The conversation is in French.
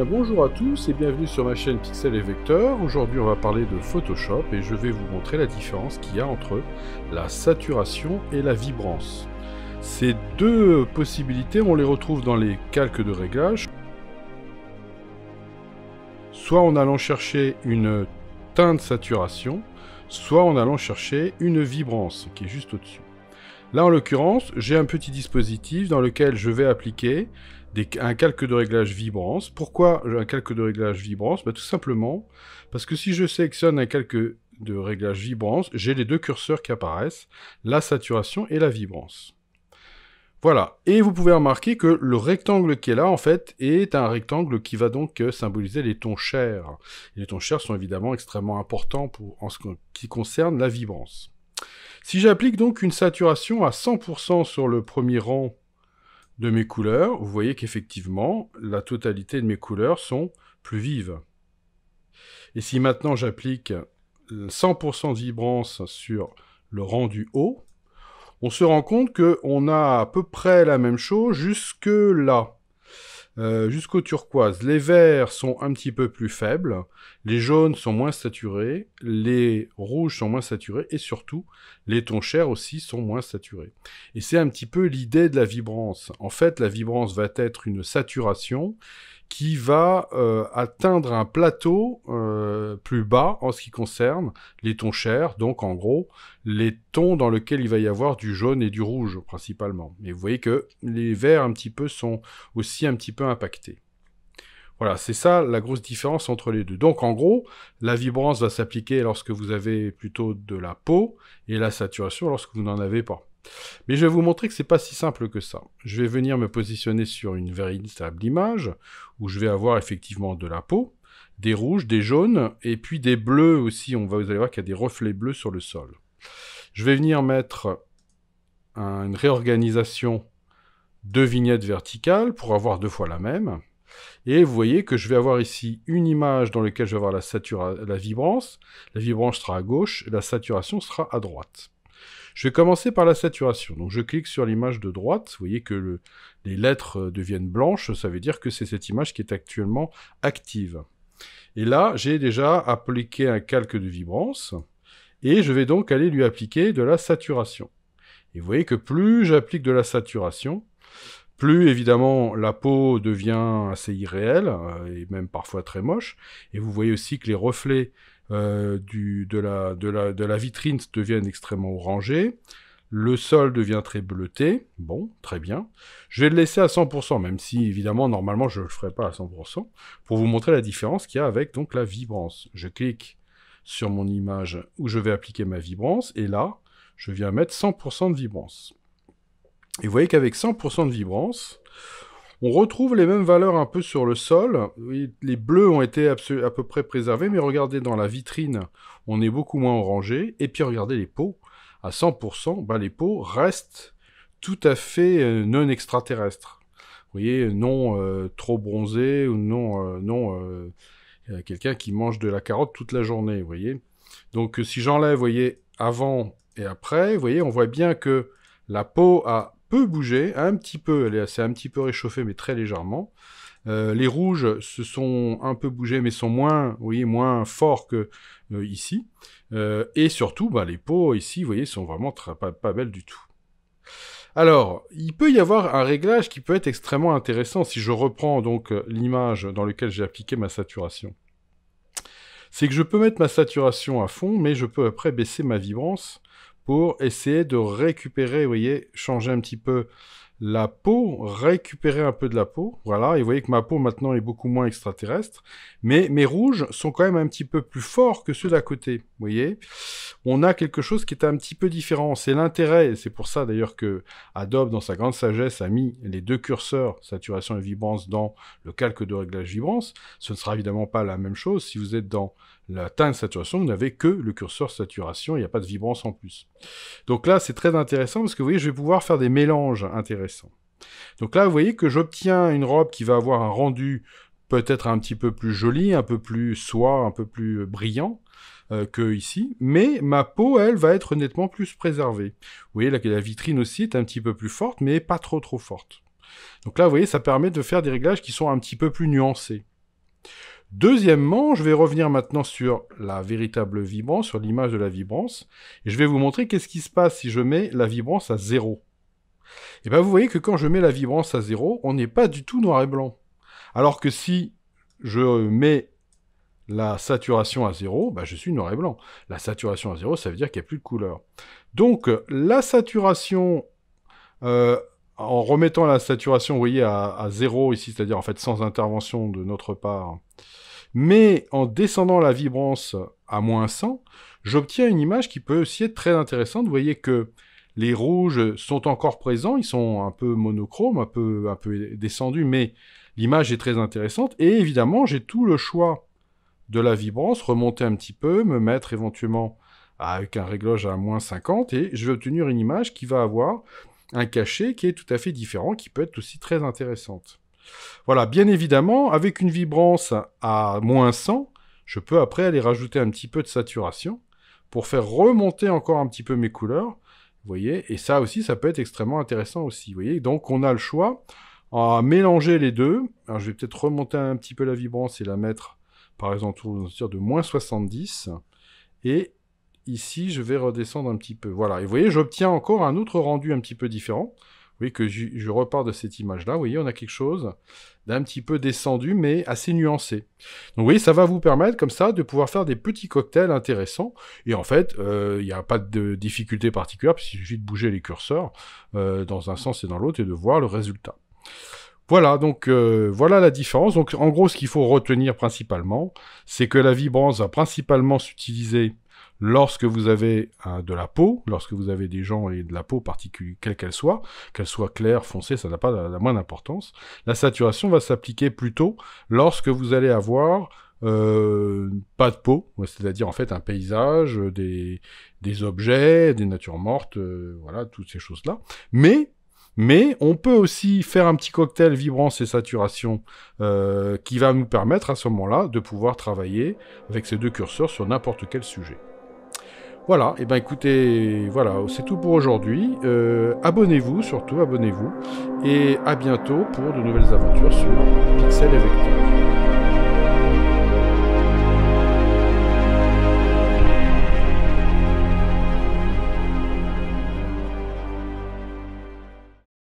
bonjour à tous et bienvenue sur ma chaîne Pixel et Vecteur. Aujourd'hui on va parler de Photoshop et je vais vous montrer la différence qu'il y a entre la saturation et la vibrance. Ces deux possibilités on les retrouve dans les calques de réglage. Soit en allant chercher une teinte saturation, soit en allant chercher une vibrance qui est juste au-dessus. Là, en l'occurrence, j'ai un petit dispositif dans lequel je vais appliquer un calque de réglage vibrance. Pourquoi un calque de réglage vibrance bah, Tout simplement parce que si je sélectionne un calque de réglage vibrance, j'ai les deux curseurs qui apparaissent, la saturation et la vibrance. Voilà, et vous pouvez remarquer que le rectangle qui est là, en fait, est un rectangle qui va donc euh, symboliser les tons chers. les tons chers sont évidemment extrêmement importants en ce qui concerne la vibrance. Si j'applique donc une saturation à 100% sur le premier rang de mes couleurs, vous voyez qu'effectivement, la totalité de mes couleurs sont plus vives. Et si maintenant j'applique 100% de vibrance sur le rang du haut, on se rend compte qu'on a à peu près la même chose jusque là. Euh, jusqu'au turquoise. Les verts sont un petit peu plus faibles, les jaunes sont moins saturés, les rouges sont moins saturés, et surtout, les tons chers aussi sont moins saturés. Et c'est un petit peu l'idée de la vibrance. En fait, la vibrance va être une saturation qui va euh, atteindre un plateau euh, plus bas en ce qui concerne les tons chers, donc en gros les tons dans lesquels il va y avoir du jaune et du rouge principalement. Mais vous voyez que les verts un petit peu sont aussi un petit peu impactés. Voilà, c'est ça la grosse différence entre les deux. Donc en gros, la vibrance va s'appliquer lorsque vous avez plutôt de la peau et la saturation lorsque vous n'en avez pas. Mais je vais vous montrer que c'est pas si simple que ça. Je vais venir me positionner sur une véritable image où je vais avoir effectivement de la peau, des rouges, des jaunes et puis des bleus aussi. On va vous allez voir qu'il y a des reflets bleus sur le sol. Je vais venir mettre une réorganisation de vignettes verticales pour avoir deux fois la même. Et vous voyez que je vais avoir ici une image dans laquelle je vais avoir la, la vibrance. La vibrance sera à gauche, et la saturation sera à droite. Je vais commencer par la saturation. Donc je clique sur l'image de droite, vous voyez que les lettres euh, deviennent blanches, ça veut dire que c'est cette image qui est actuellement active. Et là, j'ai déjà appliqué un calque de vibrance, et je vais donc aller lui appliquer de la saturation. Et vous voyez que plus j'applique de la saturation, plus évidemment la peau devient assez irréelle euh, et même parfois très moche. Et vous voyez aussi que les reflets euh, de, la, vitrine deviennent extrêmement orangés. Le sol devient très bleuté. Bon, très bien. Je vais le laisser à 100%, même si évidemment normalement je ne le ferai pas à 100%, pour vous montrer la différence qu'il y a avec donc la vibrance. Je clique sur mon image où je vais appliquer ma vibrance et là, je viens mettre 100% de vibrance. Et vous voyez qu'avec 100% de vibrance, on retrouve les mêmes valeurs un peu sur le sol. Les bleus ont été à peu près préservés, mais regardez dans la vitrine, on est beaucoup moins orangé. Et puis regardez les peaux. À 100%, bah, les peaux restent tout à fait euh, non extraterrestres. Vous voyez, non euh, trop bronzé ou non, euh, non quelqu'un qui mange de la carotte toute la journée, vous voyez. Donc si j'enlève, vous voyez, avant et après, vous voyez, on voit bien que la peau a bouger un petit peu, elle est assez un petit peu réchauffée, mais très légèrement. Euh, les rouges se sont un peu bougés, mais sont moins, oui moins forts que euh, ici. Euh, et surtout, bah, les peaux ici, vous voyez, sont vraiment pas, pas belles du tout. Alors, il peut y avoir un réglage qui peut être extrêmement intéressant si je reprends donc l'image dans laquelle j'ai appliqué ma saturation. C'est que je peux mettre ma saturation à fond, mais je peux après baisser ma vibrance pour essayer de récupérer, vous voyez, changer un petit peu la peau, récupérer un peu de la peau. Voilà, et vous voyez que ma peau maintenant est beaucoup moins extraterrestre. Mais mes rouges sont quand même un petit peu plus forts que ceux d'à côté. Vous voyez On a quelque chose qui est un petit peu différent. C'est l'intérêt, et c'est pour ça d'ailleurs que Adobe, dans sa grande sagesse, a mis les deux curseurs, saturation et vibrance, dans le calque de réglage vibrance. Ce ne sera évidemment pas la même chose si vous êtes dans la teinte saturation, vous n'avez que le curseur saturation, il n'y a pas de vibrance en plus. Donc là, c'est très intéressant parce que vous voyez, je vais pouvoir faire des mélanges intéressants. Donc là, vous voyez que j'obtiens une robe qui va avoir un rendu peut-être un petit peu plus joli, un peu plus soie, un peu plus brillant qu'ici, euh, que ici, mais ma peau, elle, va être nettement plus préservée. Vous voyez, la, la vitrine aussi est un petit peu plus forte, mais pas trop trop forte. Donc là, vous voyez, ça permet de faire des réglages qui sont un petit peu plus nuancés. Deuxièmement, je vais revenir maintenant sur la véritable vibrance, sur l'image de la vibrance, et je vais vous montrer qu'est-ce qui se passe si je mets la vibrance à 0. Et eh bien vous voyez que quand je mets la vibrance à zéro, on n'est pas du tout noir et blanc. Alors que si je mets la saturation à 0, ben, je suis noir et blanc. La saturation à zéro, ça veut dire qu'il n'y a plus de couleur. Donc la saturation euh, en remettant la saturation, vous voyez, à, zéro ici, c'est-à-dire en fait sans intervention de notre part, mais en descendant la vibrance à moins 100, j'obtiens une image qui peut aussi être très intéressante. Vous voyez que les rouges sont encore présents, ils sont un peu monochromes, un peu, un peu descendus, mais l'image est très intéressante. Et évidemment, j'ai tout le choix de la vibrance, remonter un petit peu, me mettre éventuellement avec un réglage à moins 50, et je vais obtenir une image qui va avoir un cachet qui est tout à fait différent, qui peut être aussi très intéressante. Voilà, bien évidemment, avec une vibrance à moins 100, je peux après aller rajouter un petit peu de saturation pour faire remonter encore un petit peu mes couleurs. Vous voyez, et ça aussi, ça peut être extrêmement intéressant aussi. Vous voyez, donc on a le choix à mélanger les deux. Alors, je vais peut-être remonter un petit peu la vibrance et la mettre, par exemple, autour de moins 70. Et Ici, je vais redescendre un petit peu. Voilà, et vous voyez, j'obtiens encore un autre rendu un petit peu différent. Vous voyez que je, repars de cette image-là. Vous voyez, on a quelque chose d'un petit peu descendu, mais assez nuancé. Donc vous voyez, ça va vous permettre comme ça de pouvoir faire des petits cocktails intéressants. Et en fait, euh, il n'y a pas de difficulté particulière, puisqu'il suffit de bouger les curseurs euh, dans un sens et dans l'autre et de voir le résultat. Voilà, donc euh, voilà la différence. Donc en gros, ce qu'il faut retenir principalement, c'est que la vibrance va principalement s'utiliser lorsque vous avez euh, de la peau, lorsque vous avez des gens et de la peau particulière, quelle qu'elle soit, qu'elle soit claire, foncée, ça n'a pas la, moindre importance, la saturation va s'appliquer plutôt lorsque vous allez avoir euh, pas de peau, c'est-à-dire en fait un paysage, des, objets, des natures mortes, euh, voilà, toutes ces choses-là. Mais mais on peut aussi faire un petit cocktail vibrance et saturation qui va nous permettre à ce moment-là de pouvoir travailler avec ces deux curseurs sur n'importe quel sujet. Voilà, et eh ben écoutez, voilà, c'est tout pour aujourd'hui. Euh, abonnez-vous, surtout abonnez-vous, et à bientôt pour de nouvelles aventures sur Pixel et Vector.